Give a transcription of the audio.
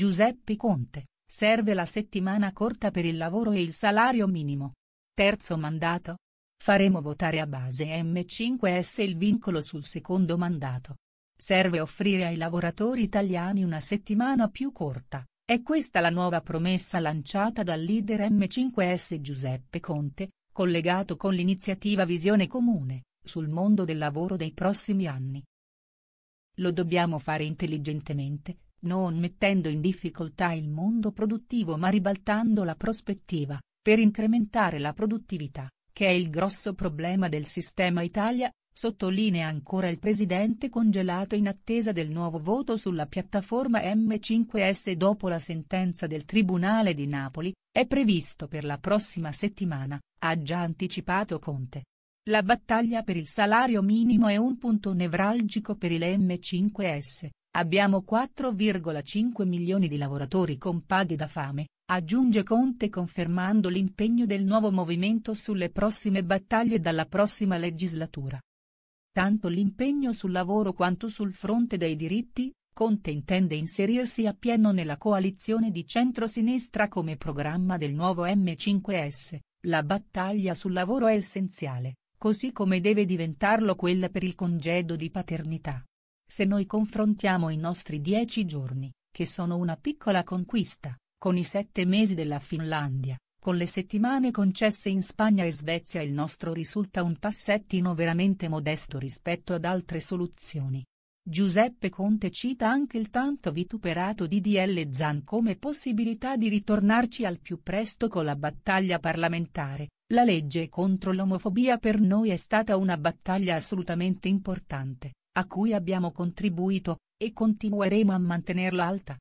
Giuseppe Conte, serve la settimana corta per il lavoro e il salario minimo. Terzo mandato. Faremo votare a base M5S il vincolo sul secondo mandato. Serve offrire ai lavoratori italiani una settimana più corta, è questa la nuova promessa lanciata dal leader M5S Giuseppe Conte, collegato con l'iniziativa Visione Comune, sul mondo del lavoro dei prossimi anni. Lo dobbiamo fare intelligentemente, non mettendo in difficoltà il mondo produttivo ma ribaltando la prospettiva, per incrementare la produttività, che è il grosso problema del sistema Italia, sottolinea ancora il presidente congelato in attesa del nuovo voto sulla piattaforma M5S dopo la sentenza del Tribunale di Napoli, è previsto per la prossima settimana, ha già anticipato Conte. La battaglia per il salario minimo è un punto nevralgico per il M5S, Abbiamo 4,5 milioni di lavoratori con paghe da fame, aggiunge Conte confermando l'impegno del nuovo movimento sulle prossime battaglie dalla prossima legislatura. Tanto l'impegno sul lavoro quanto sul fronte dei diritti, Conte intende inserirsi appieno nella coalizione di centrosinistra come programma del nuovo M5S, la battaglia sul lavoro è essenziale, così come deve diventarlo quella per il congedo di paternità. Se noi confrontiamo i nostri dieci giorni, che sono una piccola conquista, con i sette mesi della Finlandia, con le settimane concesse in Spagna e Svezia il nostro risulta un passettino veramente modesto rispetto ad altre soluzioni. Giuseppe Conte cita anche il tanto vituperato DDL Zan come possibilità di ritornarci al più presto con la battaglia parlamentare, la legge contro l'omofobia per noi è stata una battaglia assolutamente importante, a cui abbiamo contribuito, e continueremo a mantenerla alta.